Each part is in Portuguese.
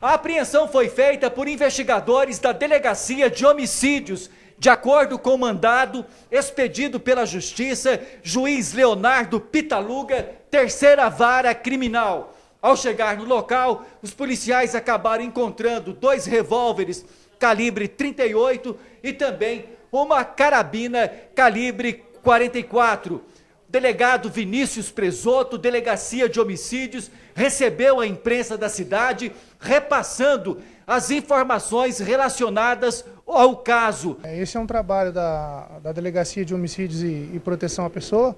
A apreensão foi feita por investigadores da Delegacia de Homicídios, de acordo com o mandado expedido pela Justiça, juiz Leonardo Pitaluga, terceira vara criminal. Ao chegar no local, os policiais acabaram encontrando dois revólveres calibre 38 e também uma carabina calibre 44 delegado Vinícius Presoto, delegacia de homicídios, recebeu a imprensa da cidade repassando as informações relacionadas ao caso. É, esse é um trabalho da, da delegacia de homicídios e, e proteção à pessoa.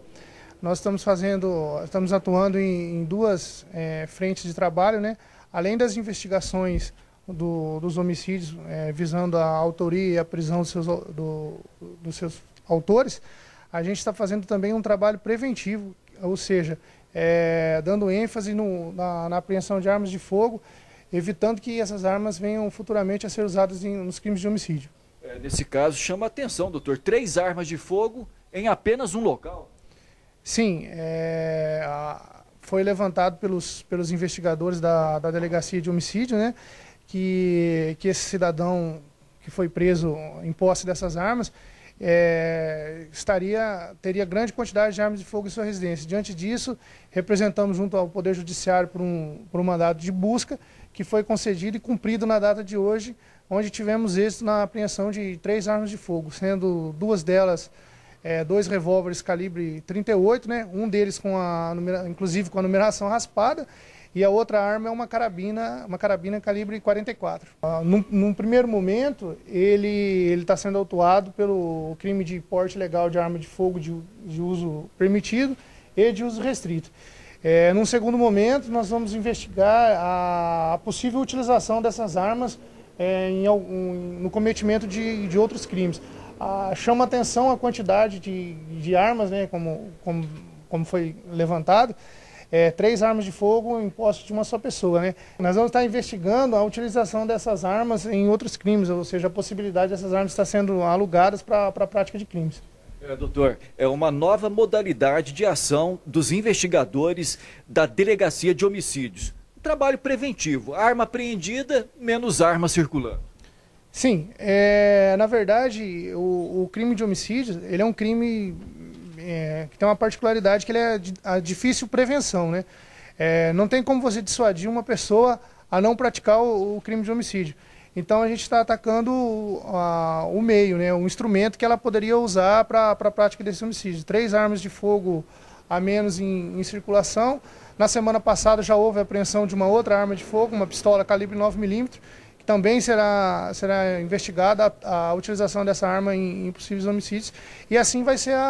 Nós estamos fazendo, estamos atuando em, em duas é, frentes de trabalho, né? Além das investigações do, dos homicídios, é, visando a autoria e a prisão dos seus, do, dos seus autores, a gente está fazendo também um trabalho preventivo, ou seja, é, dando ênfase no, na, na, apreensão de armas de fogo, evitando que essas armas venham futuramente a ser usadas em, nos crimes de homicídio. É, nesse caso, chama a atenção, doutor, três armas de fogo em apenas um local. Sim, é, a, foi levantado pelos, pelos investigadores da, da delegacia de homicídio, né, que, que esse cidadão que foi preso em posse dessas armas, é, estaria, teria grande quantidade de armas de fogo em sua residência. Diante disso, representamos junto ao Poder Judiciário por um, por um mandado de busca que foi concedido e cumprido na data de hoje, onde tivemos êxito na apreensão de três armas de fogo, sendo duas delas é, dois revólveres calibre 38, né? um deles com a, inclusive com a numeração raspada, e a outra arma é uma carabina, uma carabina calibre 44. Ah, num, num, primeiro momento, ele está sendo autuado pelo crime de porte legal de arma de fogo de, de uso permitido e de uso restrito. É, num segundo momento, nós vamos investigar a, a possível utilização dessas armas é, em, em, no cometimento de, de outros crimes. Ah, chama atenção a quantidade de, de armas, né, como, como, como foi levantado, é, três armas de fogo em posse de uma só pessoa. Né? Nós vamos estar investigando a utilização dessas armas em outros crimes, ou seja, a possibilidade dessas armas estar sendo alugadas para a prática de crimes. É, doutor, é uma nova modalidade de ação dos investigadores da Delegacia de Homicídios. Trabalho preventivo, arma apreendida, menos arma circulando. Sim, é, na verdade, o, o crime de homicídio ele é um crime é, que tem uma particularidade que ele é a difícil prevenção, né? É, não tem como você dissuadir uma pessoa a não praticar o, o crime de homicídio. Então a gente está atacando a, o meio, né? O instrumento que ela poderia usar para a prática desse homicídio. Três armas de fogo a menos em, em, circulação. Na semana passada já houve a apreensão de uma outra arma de fogo, uma pistola calibre 9mm também será, será investigada a, a utilização dessa arma em, em, possíveis homicídios. E assim vai ser a,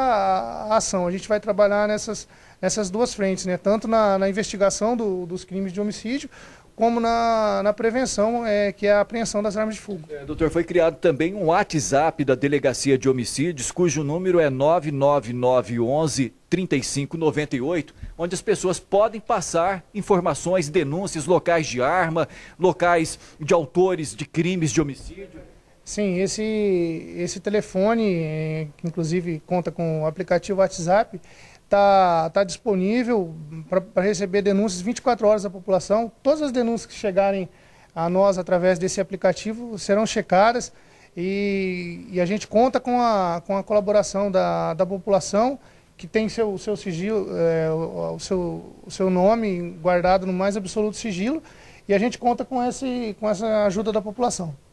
a, ação. A gente vai trabalhar nessas, nessas duas frentes, né? tanto na, na investigação do, dos crimes de homicídio, como na, na prevenção, é, que é a apreensão das armas de fogo. É, doutor, foi criado também um WhatsApp da Delegacia de Homicídios, cujo número é 99911 3598, onde as pessoas podem passar informações, denúncias, locais de arma, locais de autores de crimes de homicídio. Sim, esse, esse telefone, que eh, inclusive conta com o aplicativo WhatsApp, está tá disponível para receber denúncias 24 horas da população. Todas as denúncias que chegarem a nós através desse aplicativo serão checadas e, e a gente conta com a, com a colaboração da, da população que tem seu, seu sigilo, é, o, seu, o seu nome guardado no mais absoluto sigilo, e a gente conta com, esse, com essa ajuda da população.